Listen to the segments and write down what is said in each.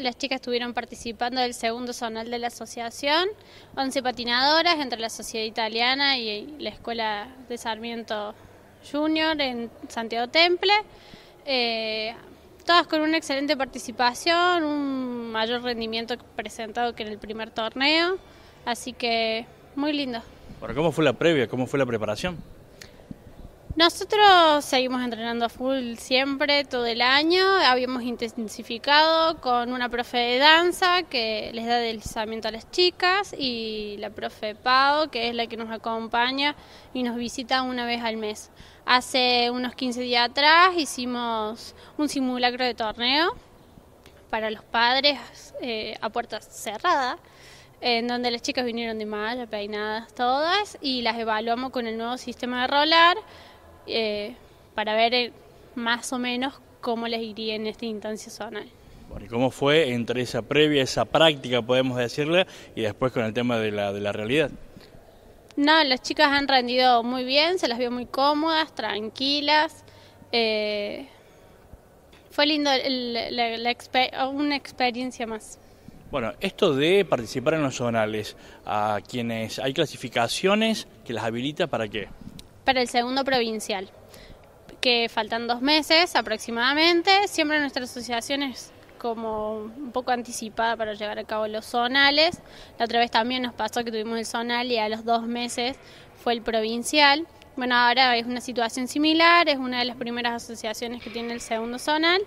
Las chicas estuvieron participando del segundo zonal de la asociación, 11 patinadoras entre la Sociedad Italiana y la Escuela de Sarmiento Junior en Santiago Temple, eh, todas con una excelente participación, un mayor rendimiento presentado que en el primer torneo, así que muy lindo. cómo fue la previa? ¿Cómo fue la preparación? Nosotros seguimos entrenando a full siempre, todo el año. Habíamos intensificado con una profe de danza que les da deslizamiento a las chicas y la profe Pau, que es la que nos acompaña y nos visita una vez al mes. Hace unos 15 días atrás hicimos un simulacro de torneo para los padres eh, a puerta cerrada en donde las chicas vinieron de malla, peinadas todas, y las evaluamos con el nuevo sistema de rolar, eh, para ver eh, más o menos cómo les iría en esta instancia zonal. ¿y cómo fue entre esa previa, esa práctica, podemos decirle, y después con el tema de la, de la realidad? No, las chicas han rendido muy bien, se las vio muy cómodas, tranquilas. Eh, fue lindo una experiencia más. Bueno, esto de participar en los zonales, a quienes hay clasificaciones que las habilita para qué? para el segundo provincial, que faltan dos meses aproximadamente. Siempre nuestra asociación es como un poco anticipada para llevar a cabo los zonales. La otra vez también nos pasó que tuvimos el zonal y a los dos meses fue el provincial. Bueno, ahora es una situación similar, es una de las primeras asociaciones que tiene el segundo zonal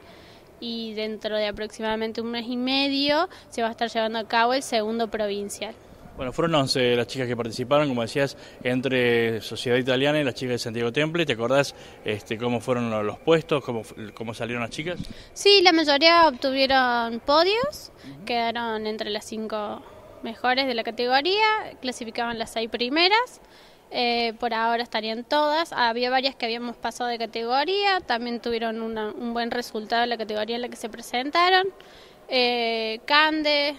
y dentro de aproximadamente un mes y medio se va a estar llevando a cabo el segundo provincial. Bueno, fueron 11 las chicas que participaron, como decías, entre Sociedad Italiana y las chicas de Santiago Temple. ¿Te acordás este, cómo fueron los puestos, cómo, cómo salieron las chicas? Sí, la mayoría obtuvieron podios, quedaron entre las cinco mejores de la categoría, clasificaban las seis primeras. Eh, por ahora estarían todas. Había varias que habíamos pasado de categoría, también tuvieron un buen resultado en la categoría en la que se presentaron. Eh, Cande,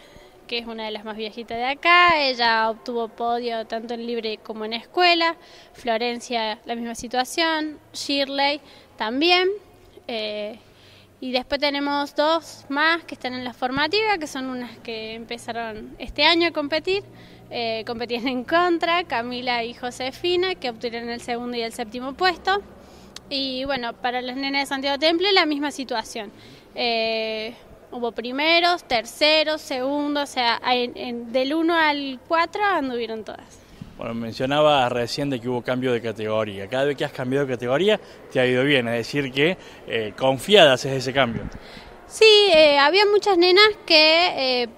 que es una de las más viejitas de acá. Ella obtuvo podio tanto en libre como en escuela. Florencia, la misma situación. Shirley también. Eh, y después tenemos dos más que están en la formativa, que son unas que empezaron este año a competir. Eh, competían en contra, Camila y Josefina, que obtuvieron el segundo y el séptimo puesto. Y bueno, para las nenas de Santiago Temple la misma situación. Eh, Hubo primeros, terceros, segundos, o sea, del 1 al 4 anduvieron todas. Bueno, mencionaba recién de que hubo cambio de categoría. Cada vez que has cambiado de categoría te ha ido bien, es decir que eh, confiadas es ese cambio. Sí, eh, había muchas nenas que, eh,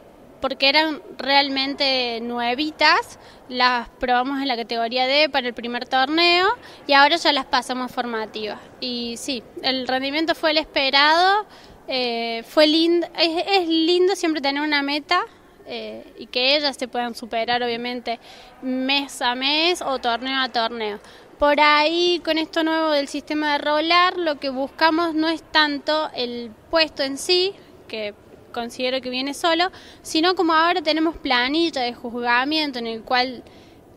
porque eran realmente nuevitas, las probamos en la categoría D para el primer torneo y ahora ya las pasamos formativas. Y sí, el rendimiento fue el esperado. Eh, fue lindo, es, lindo siempre tener una meta eh, y que ellas se puedan superar, obviamente, mes a mes o torneo a torneo. Por ahí, con esto nuevo del sistema de rolar, lo que buscamos no es tanto el puesto en sí, que considero que viene solo, sino como ahora tenemos planilla de juzgamiento en el cual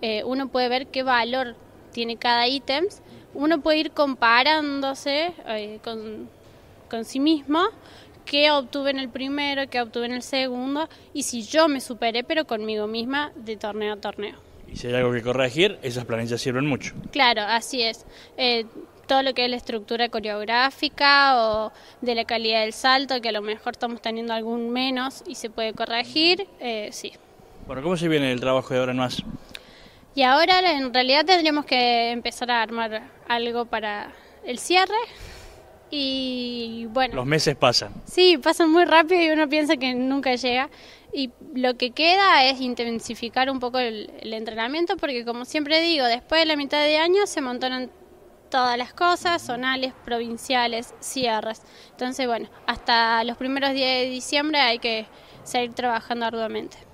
eh, uno puede ver qué valor tiene cada ítem, uno puede ir comparándose con con sí mismo, qué obtuve en el primero, qué obtuve en el segundo y si yo me superé, pero conmigo misma de torneo a torneo. Y si hay algo que corregir, esas planillas sirven mucho. Claro, así es. Eh, todo lo que es la estructura coreográfica o de la calidad del salto, que a lo mejor estamos teniendo algún menos y se puede corregir, eh, sí. Bueno, ¿cómo se viene el trabajo de ahora en más? Y ahora en realidad tendríamos que empezar a armar algo para el cierre, y bueno. Los meses pasan. Sí, pasan muy rápido y uno piensa que nunca llega. Y lo que queda es intensificar un poco el, entrenamiento, porque como siempre digo, después de la mitad de año se montan todas las cosas, zonales, provinciales, cierres. Entonces, bueno, hasta los primeros días de diciembre hay que seguir trabajando arduamente.